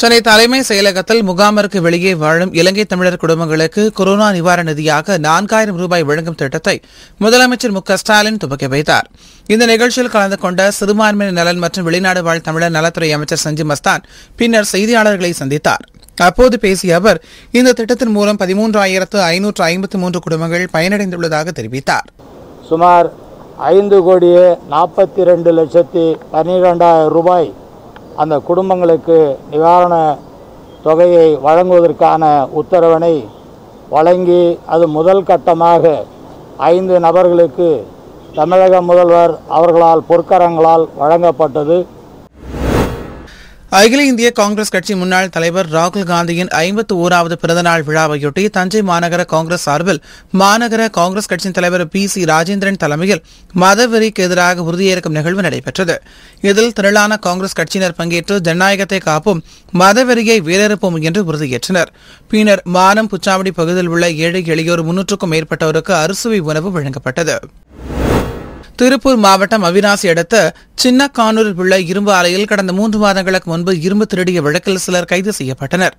சென்னை தலைமை செயலகத்தில் முகாமருக்கு வெளியே வாழும் இலங்கை தமிழர் குடும்பங்களுக்கு கொரோனா நிவாரண நிதியாக நான்காயிரம் ரூபாய் வழங்கும் திட்டத்தை முதலமைச்சர் மு ஸ்டாலின் துவக்கி வைத்தார் இந்த நிகழ்ச்சியில் கலந்து கொண்ட சிறுபான்மையினர் நலன் மற்றும் வெளிநாடு வாழ் தமிழர் நலத்துறை அமைச்சர் சஞ்சி மஸ்தான் பின்னர் செய்தியாளர்களை சந்தித்தார் அப்போது பேசிய அவர் இந்த திட்டத்தின் மூலம் பதிமூன்றாயிரத்து ஐநூற்று ஐம்பத்தி மூன்று குடும்பங்கள் பயனடைந்துள்ளதாக தெரிவித்தார் சுமார் ஐந்து கோடியே நாற்பத்தி ரெண்டு லட்சத்தி பன்னிரெண்டாயிரம் ரூபாய் அந்த குடும்பங்களுக்கு நிவாரண தொகையை வழங்குவதற்கான உத்தரவினை வழங்கி அது முதல் கட்டமாக ஐந்து நபர்களுக்கு தமிழக முதல்வர் அவர்களால் பொற்கரங்களால் வழங்கப்பட்டது அகில இந்திய காங்கிரஸ் கட்சி முன்னாள் தலைவர் ராகுல் காந்தியின் ஐம்பத்து ஓராவது பிறந்தநாள் விழாவையொட்டி தஞ்சை மாநகர காங்கிரஸ் சார்பில் மாநகர காங்கிரஸ் கட்சியின் தலைவர் பி சி ராஜேந்திரன் தலைமையில் மதவெறிக்கு எதிராக உறுதியேற்கும் நிகழ்வு நடைபெற்றது இதில் திரளான காங்கிரஸ் கட்சியினர் பங்கேற்று ஜனநாயகத்தை காப்போம் மதவெறியை வீரறுப்போம் என்று உறுதியேற்றனர் பின்னர் மானம் புச்சாவடி பகுதியில் உள்ள ஏழை எளியோர் முன்னூற்றுக்கும் மேற்பட்டோருக்கு அறுசுவை உணவு வழங்கப்பட்டது திருப்பூர் மாவட்டம் அவினாசி அடுத்த சின்ன கானூரில் உள்ள இரும்பு ஆலையில் கடந்த மூன்று மாதங்களுக்கு முன்பு இரும்பு திருடிய வழக்கில் சிலர் கைது செய்யப்பட்டனர்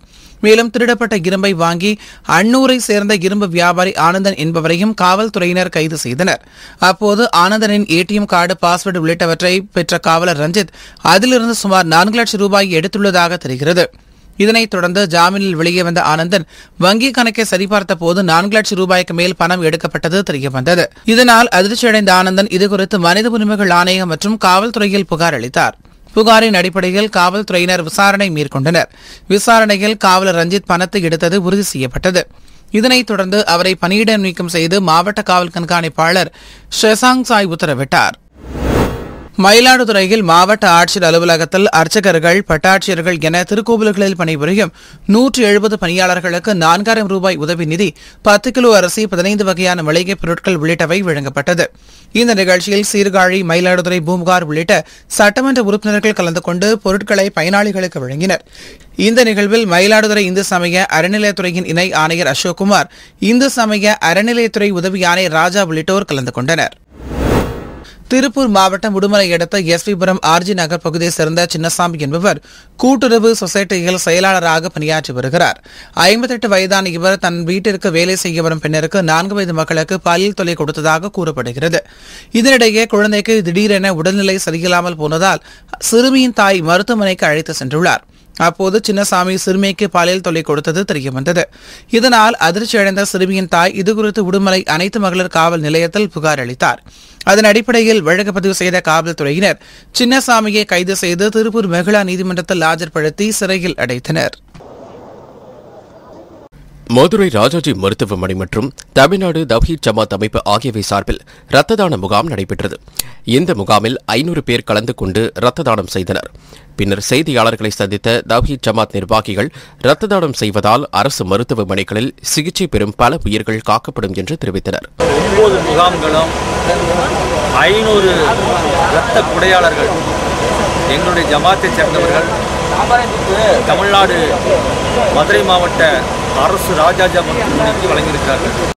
மேலும் திருடப்பட்ட இரும்பை வாங்கி அன்னூரை சேர்ந்த இரும்பு வியாபாரி ஆனந்தன் என்பவரையும் காவல்துறையினர் கைது செய்தனர் அப்போது ஆனந்தனின் ஏடிஎம் கார்டு பாஸ்வேர்டு உள்ளிட்டவற்றை பெற்ற காவலர் ரஞ்சித் அதிலிருந்து சுமார் நான்கு லட்சம் ரூபாய் எடுத்துள்ளதாக தெரிகிறது இதனைத் தொடர்ந்து ஜாமீனில் வெளியே வந்த ஆனந்தன் வங்கி கணக்கை சரிபார்த்த போது நான்கு லட்சம் ரூபாய்க்கு மேல் பணம் எடுக்கப்பட்டது தெரியவந்தது இதனால் அதிர்ச்சியடைந்த ஆனந்தன் இதுகுறித்து மனித உரிமைகள் ஆணையம் மற்றும் காவல்துறையில் புகார் அளித்தார் புகாரின் அடிப்படையில் காவல்துறையினர் விசாரணை மேற்கொண்டனர் விசாரணையில் காவலர் ரஞ்சித் பணத்தை எடுத்தது உறுதி செய்யப்பட்டது இதனைத் தொடர்ந்து அவரை பணியிட நீக்கம் செய்து மாவட்ட காவல் கண்காணிப்பாளர் ஷெசாங் சாய் உத்தரவிட்டார் மயிலாடுதுறையில் மாவட்ட ஆட்சியர் அலுவலகத்தில் அர்ச்சகர்கள் பட்டாட்சியர்கள் என திருக்கோவில்களில் பணிபுரியும் நூற்றி எழுபது பணியாளர்களுக்கு நான்காயிரம் ரூபாய் உதவி நிதி பத்து கிலோ அரிசி பதினைந்து வகையான மளிகை பொருட்கள் உள்ளிட்டவை வழங்கப்பட்டது இந்த நிகழ்ச்சியில் சீர்காழி மயிலாடுதுறை பூம்புகார் உள்ளிட்ட சட்டமன்ற உறுப்பினர்கள் கலந்து கொண்டு பொருட்களை பயனாளிகளுக்கு வழங்கினர் இந்த நிகழ்வில் மயிலாடுதுறை இந்து சமய அறநிலையத்துறையின் இணை ஆணையர் அசோக்குமார் இந்து சமய அறநிலையத்துறை உதவி ஆணையர் ராஜா உள்ளிட்டோர் கலந்து கொண்டனர் திருப்பூர் மாவட்டம் உடுமலை அடுத்த எஸ்விபுரம் ஆர்ஜி நகர் பகுதியை சேர்ந்த சின்னசாமி என்பவர் கூட்டுறவு சொசைட்டியில் செயலாளராக பணியாற்றி வருகிறார் ஐம்பத்தெட்டு வயதான இவர் தன் வீட்டிற்கு வேலை செய்ய வரும் பெண்ணிற்கு நான்கு வயது மக்களுக்கு பாலியல் தொலை கொடுத்ததாக கூறப்படுகிறது இதனிடையே குழந்தைக்கு திடீரென உடல்நிலை சரியில்லாமல் போனதால் சிறுமியின் தாய் மருத்துவமனைக்கு அழைத்து சென்றுள்ளார் அப்போது சின்னசாமி சிறுமிக்கு பாலியல் தொல்லை கொடுத்தது தெரியவந்தது இதனால் அதிர்ச்சியடைந்த சிறுமியின் தாய் இதுகுறித்து உடுமலை அனைத்து மகளிர் காவல் நிலையத்தில் புகார் அளித்தார் அதன் அடிப்படையில் வழக்கு பதிவு செய்த காவல்துறையினர் சின்னசாமியை கைது செய்து திருப்பூர் மகிழா நீதிமன்றத்தில் ஆஜர்படுத்தி சிறையில் அடைத்தனர் மதுரை ராஜாஜி மருத்துவமனை மற்றும் தமிழ்நாடு தவ்ஹீத் ஜமாத் அமைப்பு ஆகியவை சார்பில் இரத்த தான முகாம் நடைபெற்றது இந்த முகாமில் ஐநூறு பேர் கலந்து கொண்டு இரத்த தானம் செய்தனர் பின்னர் செய்தியாளர்களை சந்தித்த தவ்ஹீத் ஜமாத் நிர்வாகிகள் இரத்த தானம் செய்வதால் அரசு மருத்துவமனைகளில் சிகிச்சை பெறும் பல உயிர்கள் காக்கப்படும் என்று தெரிவித்தனர் ஒன்பது முகாம்களும் ஐநூறு இரத்த குடையாளர்கள் எங்களுடைய ஜமாத்தை சேர்ந்தவர்கள் தமிழ்நாடு மதுரை மாவட்ட அரசு ராஜாஜா மருத்துவமனைக்கு வழங்கியிருக்கார்கள்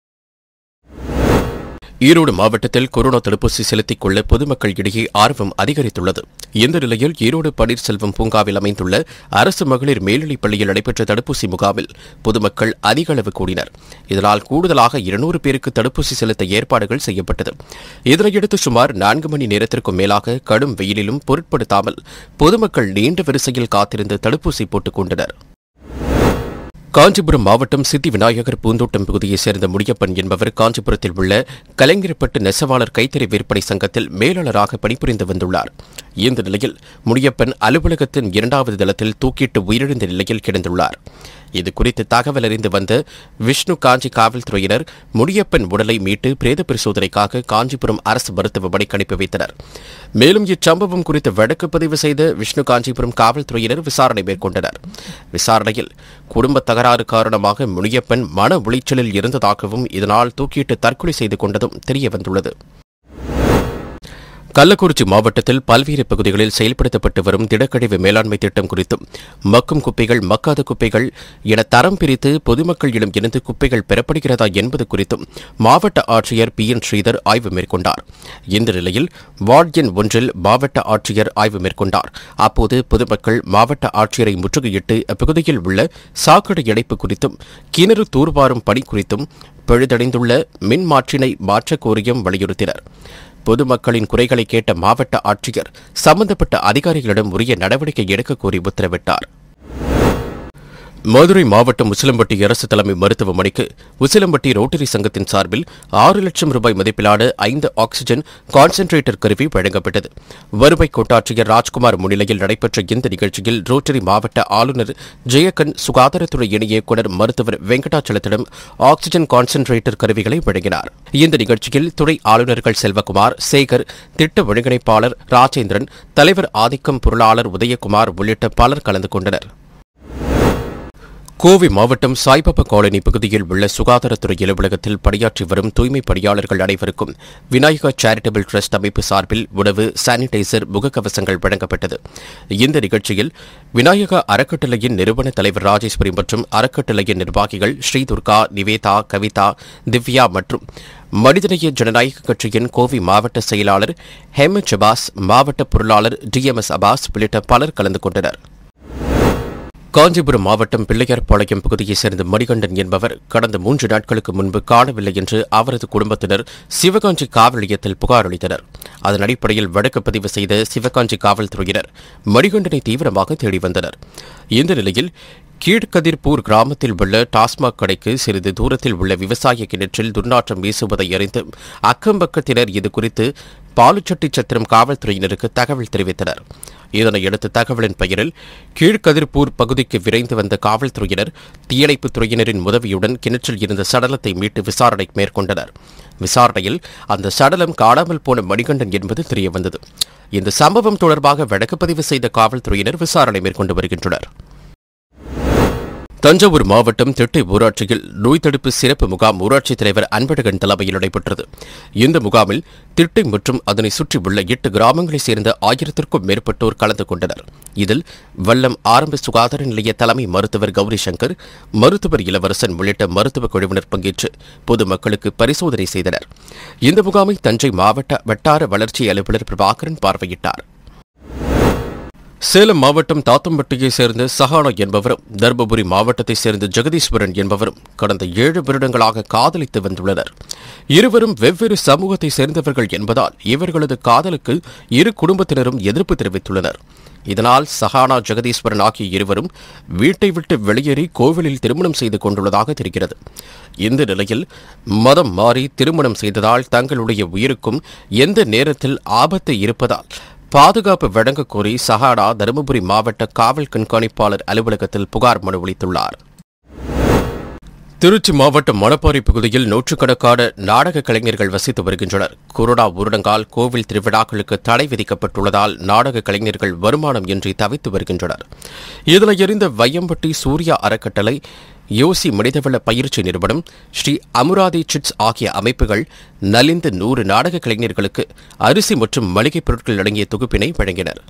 ஈரோடு மாவட்டத்தில் கொரோனா தடுப்பூசி செலுத்திக் கொள்ள பொதுமக்கள் இடையே ஆர்வம் அதிகரித்துள்ளது இந்த நிலையில் ஈரோடு பன்னீர்செல்வம் பூங்காவில் அமைந்துள்ள அரசு மகளிர் மேல்நிலைப் பள்ளியில் நடைபெற்ற தடுப்பூசி முகாமில் பொதுமக்கள் அதிக அளவு கூடினர் இதனால் கூடுதலாக இருநூறு பேருக்கு தடுப்பூசி செலுத்த ஏற்பாடுகள் செய்யப்பட்டது இதனையடுத்து சுமார் நான்கு மணி நேரத்திற்கும் மேலாக கடும் வெயிலிலும் பொருட்படுத்தாமல் பொதுமக்கள் நீண்ட வரிசையில் காத்திருந்து தடுப்பூசி போட்டுக் கொண்டனா் காஞ்சிபுரம் மாவட்டம் சித்தி விநாயகர் பூந்தோட்டம் பகுதியைச் சேர்ந்த முடியப்பன் என்பவர் காஞ்சிபுரத்தில் உள்ள கலைஞர்பட்டு நெசவாளர் கைத்தறி விற்பனை சங்கத்தில் மேலாளராக பணிபுரிந்து வந்துள்ளார் இந்த நிலையில் முடியப்பன் அலுவலகத்தின் இரண்டாவது தளத்தில் தூக்கிட்டு உயிரிழந்த நிலையில் கிடந்துள்ளார் இது குறித்து தகவல் அறிந்து வந்த விஷ்ணு காஞ்சி காவல்துறையினர் முனியப்பன் உடலை மீட்டு பிரேத பரிசோதனைக்காக காஞ்சிபுரம் அரசு மருத்துவமனைக்கு அனுப்பி வைத்தனர் மேலும் இச்சம்பவம் குறித்து வழக்கு பதிவு செய்த விஷ்ணு காஞ்சிபுரம் காவல்துறையினர் விசாரணை மேற்கொண்டனர் விசாரணையில் குடும்ப தகராறு காரணமாக முனியப்பன் மன உளைச்சலில் இருந்ததாகவும் இதனால் தூக்கிட்டு தற்கொலை செய்து கொண்டதும் தெரியவந்துள்ளது கள்ளக்குறிச்சி மாவட்டத்தில் பல்வேறு பகுதிகளில் செயல்படுத்தப்பட்டு வரும் திடக்கழிவு மேலாண்மை திட்டம் குறித்தும் மக்கும் குப்பைகள் மக்காத குப்பைகள் என தரம் பிரித்து பொதுமக்கள் இடம் இருந்து குப்பைகள் பெறப்படுகிறதா என்பது குறித்தும் மாவட்ட ஆட்சியர் பி என் ஸ்ரீதர் ஆய்வு மேற்கொண்டார் இந்த நிலையில் வார்டு எண் ஒன்றில் மாவட்ட ஆட்சியர் ஆய்வு மேற்கொண்டார் அப்போது பொதுமக்கள் மாவட்ட ஆட்சியரை முற்றுகையிட்டு அப்பகுதியில் உள்ள சாக்கடை இணைப்பு குறித்தும் கிணறு தூர்வாரும் பணி குறித்தும் பழுதடைந்துள்ள மின்மாற்றினை மாற்றக் கோரியும் வலியுறுத்தினர் பொதுமக்களின் குறைகளை கேட்ட மாவட்ட ஆட்சியர் சம்பந்தப்பட்ட அதிகாரிகளிடம் உரிய நடவடிக்கை எடுக்க கோரி உத்தரவிட்டார் மதுரை மாவட்டம் உசிலம்பட்டி அரசு தலைமை மருத்துவமனைக்கு உசிலம்பட்டி ரோட்டரி சங்கத்தின் சார்பில் ஆறு லட்சம் ரூபாய் மதிப்பிலான ஐந்து ஆக்ஸிஜன் கான்சென்ட்ரேட்டர் கருவி வழங்கப்பட்டது வருவாய் கோட்டாட்சியர் ராஜ்குமார் முன்னிலையில் நடைபெற்ற இந்த நிகழ்ச்சியில் ரோட்டரி மாவட்ட ஆளுநர் ஜெயக்கன் சுகாதாரத்துறை இணை இயக்குநர் மருத்துவர் வெங்கடாச்சலத்திடம் ஆக்ஸிஜன் கான்சென்ட்ரேட்டர் கருவிகளை வழங்கினார் இந்த நிகழ்ச்சியில் துறை ஆளுநர்கள் செல்வகுமார் சேகர் திட்ட ஒருங்கிணைப்பாளர் ராஜேந்திரன் தலைவர் ஆதிக்கம் பொருளாளர் உதயகுமார் உள்ளிட்ட பலர் கலந்து கொண்டனா் கோவை மாவட்டம் சாய்பாபா காலனி பகுதியில் உள்ள சுகாதாரத்துறை அலுவலகத்தில் பணியாற்றி வரும் தூய்மை பணியாளர்கள் அனைவருக்கும் விநாயகா சேரிட்டபிள் டிரஸ்ட் அமைப்பு சார்பில் உணவு சானிடைசர் முகக்கவசங்கள் வழங்கப்பட்டது இந்த நிகழ்ச்சியில் விநாயகா அறக்கட்டளையின் நிறுவன தலைவர் ராஜேஸ்வரி மற்றும் அறக்கட்டளையின் நிர்வாகிகள் ஸ்ரீதுர்கா நிவேதா கவிதா திவ்யா மற்றும் மனிதநேய ஜனநாயக கட்சியின் கோவை மாவட்ட செயலாளர் ஹெமத் அபாஸ் மாவட்ட பொருளாளர் டி எம் எஸ் அபாஸ் உள்ளிட்ட பலர் கலந்து கொண்டனா் காஞ்சிபுரம் மாவட்டம் பிள்ளையார்பாளையம் பகுதியைச் சேர்ந்த மணிகண்டன் என்பவர் கடந்த மூன்று நாட்களுக்கு முன்பு காணவில்லை என்று அவரது குடும்பத்தினர் சிவகாஞ்சி காவல் நிலையத்தில் புகார் அளித்தனர் அதன் அடிப்படையில் வழக்கு பதிவு செய்த சிவகாஞ்சி காவல்துறையினர் மணிகண்டனை தீவிரமாக தேடி வந்தனர் இந்த நிலையில் கீழ்கதிர்பூர் கிராமத்தில் உள்ள டாஸ்மாக் கடைக்கு சிறிது தூரத்தில் உள்ள விவசாய கிணற்றில் துர்நாற்றம் வீசுவதை அறிந்து அக்கம்பக்கத்தினர் இது குறித்து பாலுச்சட்டி சத்திரம் காவல்துறையினருக்கு தகவல் தெரிவித்தனர் இதனையடுத்து தகவலின் பெயரில் கீழ்கதிர்பூர் பகுதிக்கு விரைந்து வந்த காவல்துறையினர் தீயணைப்புத் துறையினரின் உதவியுடன் கிணற்றில் இருந்த சடலத்தை மீட்டு விசாரணை மேற்கொண்டனர் விசாரணையில் அந்த சடலம் காணாமல் போன மணிகண்டன் என்பது தெரியவந்தது இந்த சம்பவம் தொடர்பாக வழக்கு பதிவு செய்த காவல்துறையினர் விசாரணை மேற்கொண்டு வருகின்றனர் தஞ்சாவூர் மாவட்டம் திட்டை ஊராட்சியில் நோய் தடுப்பு சிறப்பு முகாம் ஊராட்சித் தலைவர் அன்பழகன் தலைமையில் நடைபெற்றது இந்த முகாமில் திட்டை மற்றும் அதனை சுற்றியுள்ள எட்டு கிராமங்களைச் சேர்ந்த ஆயிரத்திற்கும் மேற்பட்டோர் கலந்து கொண்டனர் இதில் வல்லம் ஆரம்ப சுகாதார நிலைய தலைமை மருத்துவர் கௌரி சங்கர் மருத்துவர் இளவரசன் உள்ளிட்ட மருத்துவக் குழுவினர் பங்கேற்று பொதுமக்களுக்கு பரிசோதனை செய்தனர் இந்த முகாமை தஞ்சை மாவட்ட வட்டார வளர்ச்சி அலுவலர் பிரபாகரன் பார்வையிட்டார் சேலம் மாவட்டம் தாத்தம்பட்டியைச் சேர்ந்த சஹானா என்பவரும் தர்மபுரி மாவட்டத்தைச் சேர்ந்த ஜெகதீஸ்வரன் என்பவரும் கடந்த ஏழு வருடங்களாக காதலித்து வந்துள்ளனர் இருவரும் வெவ்வேறு சமூகத்தைச் சேர்ந்தவர்கள் என்பதால் இவர்களது காதலுக்கு இரு குடும்பத்தினரும் எதிர்ப்பு தெரிவித்துள்ளனர் இதனால் சஹானா ஜெகதீஸ்வரன் ஆகிய இருவரும் வீட்டை விட்டு வெளியேறி கோவிலில் திருமணம் செய்து கொண்டுள்ளதாக தெரிகிறது இந்த நிலையில் மதம் மாறி திருமணம் செய்ததால் தங்களுடைய உயிருக்கும் எந்த நேரத்தில் ஆபத்து இருப்பதால் பாதுகாப்பு வழங்க கோரி சஹாடா தருமபுரி மாவட்ட காவல் கண்காணிப்பாளர் அலுவலகத்தில் புகார் மனு அளித்துள்ளார் திருச்சி மாவட்டம் மணப்பாறை பகுதியில் நூற்றுக்கணக்கான நாடக கலைஞர்கள் வசித்து வருகின்றனர் கொரோனா ஊரடங்கால் கோவில் திருவிழாக்களுக்கு தடை விதிக்கப்பட்டுள்ளதால் நாடக கலைஞர்கள் வருமானம் இன்றி தவித்து வருகின்றனர் இதனை எறிந்த வையம்பட்டி சூர்யா அறக்கட்டளை யோசி மனிதவள பயிற்சி நிறுவனம் ஸ்ரீ அமுராதி சிட்ஸ் ஆகிய அமைப்புகள் நலிந்து நூறு நாடக கலைஞர்களுக்கு அரிசி மற்றும் மளிகைப் பொருட்கள் அடங்கிய தொகுப்பினை வழங்கினர்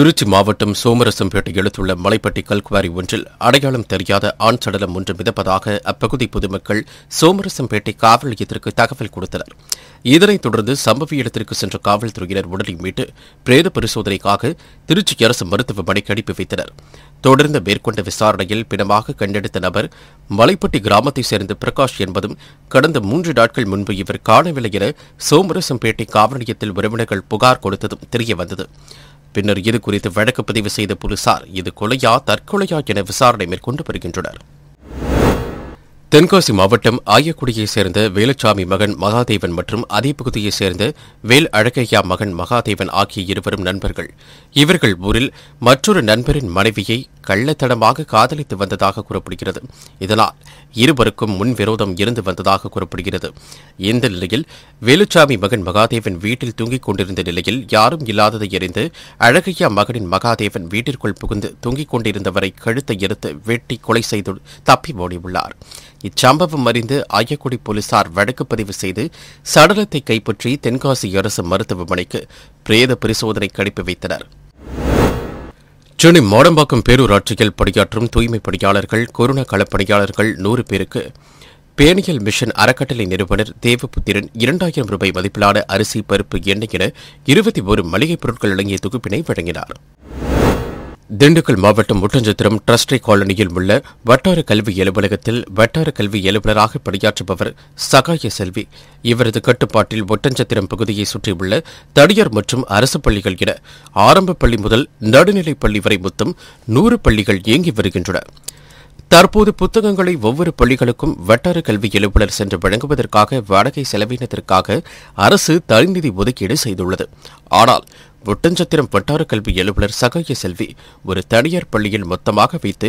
திருச்சி மாவட்டம் சோமரசம்பேட்டை எடுத்துள்ள மலைப்பட்டி கல்குவாரி ஒன்றில் அடையாளம் தெரியாத ஆண் சடலம் ஒன்று மிதப்பதாக அப்பகுதி பொதுமக்கள் சோமரசம்பேட்டை காவல் நிலையத்திற்கு தகவல் கொடுத்தனர் இதனைத் தொடர்ந்து சம்பவ இடத்திற்கு சென்ற காவல்துறையினர் உடலை மீட்டு பிரேத பரிசோதனைக்காக திருச்சி அரசு மருத்துவமனைக்கு அனுப்பி வைத்தனர் தொடர்ந்து மேற்கொண்ட விசாரணையில் பிணமாக கண்டெடுத்த நபர் மலைப்பட்டி கிராமத்தைச் சேர்ந்த பிரகாஷ் என்பதும் கடந்த மூன்று நாட்கள் முன்பு இவர் காணவில்லை என சோமரசம்பேட்டை காவல் நிலையத்தில் உறவினர்கள் புகார் கொடுத்ததும் தெரியவந்தது பின்னர் இது குறித்து வழக்கு பதிவு செய்த போலீசார் இது கொலையா தற்கொலையா என விசாரணை மேற்கொண்டு வருகின்றனர் தென்காசி மாவட்டம் ஆயக்குடியைச் சேர்ந்த வேலுச்சாமி மகன் மகாதேவன் மற்றும் அதே பகுதியைச் சேர்ந்த வேல் அழகையா மகன் மகாதேவன் ஆகிய இருவரும் நண்பர்கள் இவர்கள் ஊரில் மற்றொரு நண்பரின் மனைவியை கள்ளத்தனமாக காதலித்து வந்ததாக கூறப்படுகிறது இதனால் இருவருக்கும் முன்விரோதம் இருந்து வந்ததாக கூறப்படுகிறது இந்த நிலையில் வேலுச்சாமி மகன் மகாதேவன் வீட்டில் தூங்கிக் கொண்டிருந்த நிலையில் யாரும் இல்லாததை எறிந்து அழகையா மகனின் மகாதேவன் வீட்டிற்குள் புகுந்து தூங்கிக் கொண்டிருந்தவரை கழுத்தை எடுத்து வெட்டி கொலை செய்து தப்பி ஓடியுள்ளார் இச்சம்பவம் அறிந்து ஆயக்குடி போலீசார் வழக்கு பதிவு செய்து சடலத்தை கைப்பற்றி தென்காசி அரசு மருத்துவமனைக்கு பிரேத பரிசோதனைக்கு அனுப்பி வைத்தனர் சென்னை மோடம்பாக்கம் பேரூராட்சியில் பணியாற்றும் தூய்மை பணியாளர்கள் கொரோனா களப்பணியாளர்கள் நூறு பேருக்கு பேனியல் மிஷன் அறக்கட்டளை நிறுவனர் தேவபுத்திரன் இரண்டாயிரம் ரூபாய் மதிப்பிலான அரிசி பருப்பு எண்ணெய் என இருபத்தி ஒரு மளிகைப் பொருட்கள் அடங்கிய தொகுப்பினை வழங்கினாா் திண்டுக்கல் மாவட்டம் முட்டஞ்சத்திரம் டிரஸ்டை காலனியில் உள்ள வட்டார கல்வி அலுவலகத்தில் வட்டார கல்வி அலுவலராக பணியாற்றுபவர் சகாய செல்வி இவரது கட்டுப்பாட்டில் ஒட்டஞ்சத்திரம் பகுதியை சுற்றியுள்ள தனியார் மற்றும் அரசு பள்ளிகள் என ஆரம்ப பள்ளி முதல் நடுநிலைப் பள்ளி வரை மொத்தம் நூறு பள்ளிகள் இயங்கி வருகின்றன தற்போது புத்தகங்களை ஒவ்வொரு பள்ளிகளுக்கும் வட்டார கல்வி அலுவலர் சென்று வழங்குவதற்காக வாடகை செலவினத்திற்காக அரசு தனிநிதி ஒதுக்கீடு செய்துள்ளது ஆனால் ஒட்டஞ்சத்திரம் வட்டார கல்வி அலுவலர் சகாய செல்வி ஒரு தனியார் பள்ளியில் மொத்தமாக வைத்து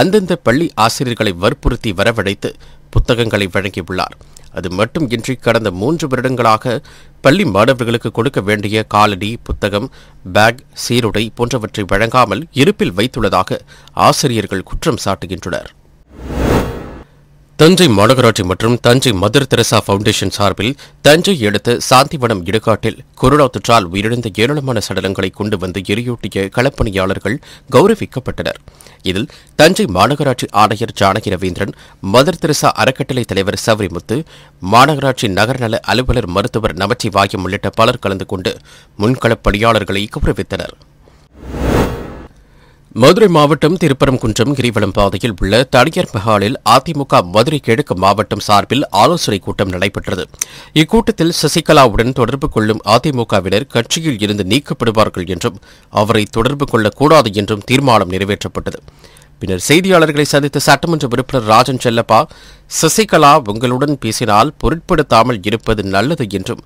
அந்தந்த பள்ளி ஆசிரியர்களை வற்புறுத்தி வரவழைத்து புத்தகங்களை வழங்கியுள்ளார் அது மட்டுமின்றி கடந்த மூன்று வருடங்களாக பள்ளி மாணவர்களுக்கு கொடுக்க வேண்டிய காலடி புத்தகம் பேக் சீருடை போன்றவற்றை வழங்காமல் இருப்பில் வைத்துள்ளதாக ஆசிரியர்கள் குற்றம் சாட்டுகின்றனர் தஞ்சை மாநகராட்சி மற்றும் தஞ்சை மதர் தெரசா ஃபவுண்டேஷன் சார்பில் தஞ்சை அடுத்த சாந்திவனம் இடுகாட்டில் கொரோனா தொற்றால் உயிரிழந்த ஏராளமான சடலங்களை கொண்டு வந்து எரியூட்டிய களப்பணியாளர்கள் கௌரவிக்கப்பட்டனர் இதில் தஞ்சை மாநகராட்சி ஆணையர் ஜானகி ரவீந்திரன் மதர் தெரசா அறக்கட்டளை தலைவர் சவரிமுத்து மாநகராட்சி நகர்நல அலுவலர் மருத்துவர் நமச்சிவாயம் உள்ளிட்ட பலர் கலந்து கொண்டு முன்களப் பணியாளர்களை கௌரவித்தனா் மதுரை மாவட்டம் திருப்பரங்குன்றம் கிரிவலம் பாதையில் உள்ள தனியார் மஹாலில் அதிமுக மதுரை கிழக்கு மாவட்டம் சார்பில் ஆலோசனைக் கூட்டம் நடைபெற்றது இக்கூட்டத்தில் சசிகலாவுடன் தொடர்பு கொள்ளும் அதிமுகவினர் கட்சியில் இருந்து நீக்கப்படுவார்கள் என்றும் அவரை தொடர்பு கொள்ளக்கூடாது என்றும் தீர்மானம் நிறைவேற்றப்பட்டது பின்னர் செய்தியாளர்களை சந்தித்த சட்டமன்ற உறுப்பினர் ராஜன் செல்லப்பா சசிகலா உங்களுடன் பேசினால் பொருட்படுத்தாமல் இருப்பது நல்லது என்றும்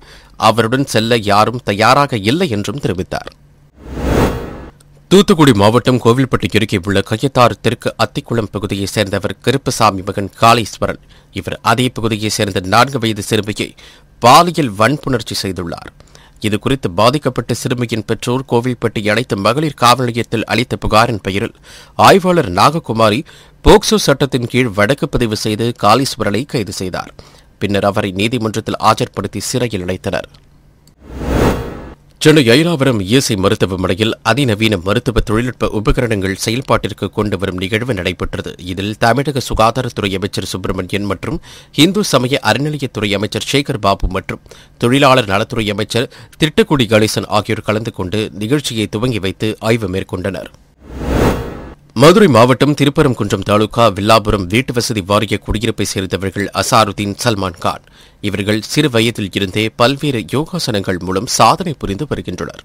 அவருடன் செல்ல யாரும் தயாராக இல்லை என்றும் தெரிவித்தாா் தூத்துக்குடி மாவட்டம் கோவில்பட்டி அருகே உள்ள கையத்தாறு தெற்கு அத்திக்குளம் பகுதியைச் சேர்ந்தவர் கருப்பசாமி மகன் காளீஸ்வரன் இவர் அதே பகுதியைச் சேர்ந்த நான்கு வயது சிறுமியை பாலியல் வன்புணர்ச்சி செய்துள்ளார் இது குறித்து பாதிக்கப்பட்ட சிறுமியின் பெற்றோர் கோவில்பட்டி அனைத்து மகளிர் காவல் நிலையத்தில் அளித்த புகாரின் பெயரில் ஆய்வாளர் நாககுமாரி போக்சோ சட்டத்தின் கீழ் வழக்கு பதிவு செய்து காளீஸ்வரனை கைது செய்தார் பின்னர் அவரை நீதிமன்றத்தில் ஆஜர்படுத்தி சிறையில் அடைத்தனர் சென்னை ஐராவரம் இயேசை மருத்துவமனையில் அதிநவீன மருத்துவ தொழில்நுட்ப உபகரணங்கள் செயல்பாட்டிற்கு கொண்டு வரும் நிகழ்வு நடைபெற்றது இதில் தமிழக சுகாதாரத்துறை அமைச்சர் சுப்பிரமணியன் மற்றும் இந்து சமய அறநிலையத்துறை அமைச்சர் சேகர் பாபு மற்றும் தொழிலாளர் நலத்துறை அமைச்சர் திட்டக்குடி கணேசன் ஆகியோர் கலந்து கொண்டு நிகழ்ச்சியை துவங்கி வைத்து ஆய்வு மேற்கொண்டனர் மதுரை மாவட்டம் திருப்பரங்குன்றம் தாலுகா வில்லாபுரம் வீட்டு வசதி வாரிய குடியிருப்பை சேர்ந்தவர்கள் அசாருதீன் சல்மான் கான் இவர்கள் சிறு வயதில் இருந்தே பல்வேறு யோகாசனங்கள் மூலம் சாதனை புரிந்து வருகின்றனர்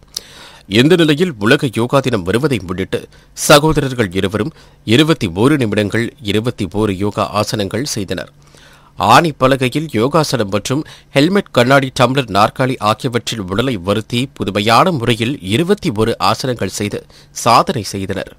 இந்த நிலையில் உலக யோகா தினம் வருவதை முன்னிட்டு சகோதரர்கள் இருவரும் இருபத்தி ஓரு நிமிடங்கள் இருபத்தி ஓரு யோகா ஆசனங்கள் செய்தனர் ஆணி பலகையில் யோகாசனம் மற்றும் ஹெல்மெட் கண்ணாடி டம்ளர் நாற்காலி ஆகியவற்றில் உடலை வருத்தி புதுமையான முறையில் இருபத்தி ஒரு ஆசனங்கள் செய்து சாதனை செய்தனர்